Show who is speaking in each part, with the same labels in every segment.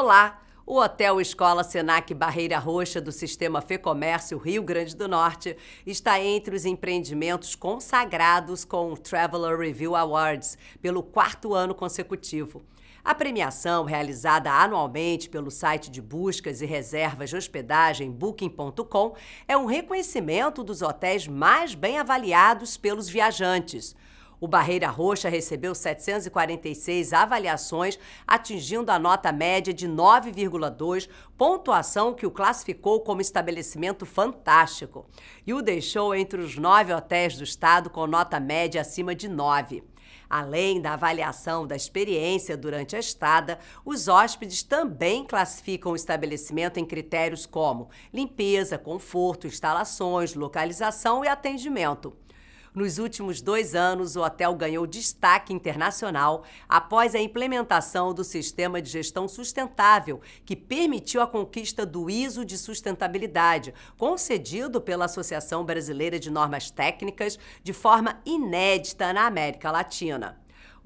Speaker 1: Olá! O Hotel Escola Senac Barreira Roxa do Sistema Fê Comércio Rio Grande do Norte está entre os empreendimentos consagrados com o Traveler Review Awards pelo quarto ano consecutivo. A premiação, realizada anualmente pelo site de buscas e reservas de hospedagem Booking.com, é um reconhecimento dos hotéis mais bem avaliados pelos viajantes. O Barreira Roxa recebeu 746 avaliações, atingindo a nota média de 9,2, pontuação que o classificou como estabelecimento fantástico e o deixou entre os nove hotéis do estado com nota média acima de 9. Além da avaliação da experiência durante a estada, os hóspedes também classificam o estabelecimento em critérios como limpeza, conforto, instalações, localização e atendimento. Nos últimos dois anos, o hotel ganhou destaque internacional após a implementação do sistema de gestão sustentável, que permitiu a conquista do ISO de sustentabilidade, concedido pela Associação Brasileira de Normas Técnicas de forma inédita na América Latina.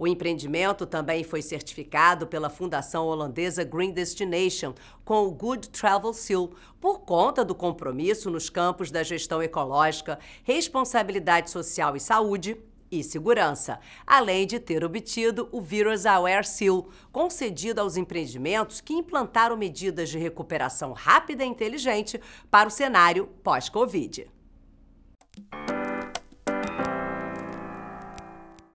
Speaker 1: O empreendimento também foi certificado pela Fundação Holandesa Green Destination com o Good Travel Seal, por conta do compromisso nos campos da gestão ecológica, responsabilidade social e saúde e segurança, além de ter obtido o Virus Aware Seal, concedido aos empreendimentos que implantaram medidas de recuperação rápida e inteligente para o cenário pós-Covid.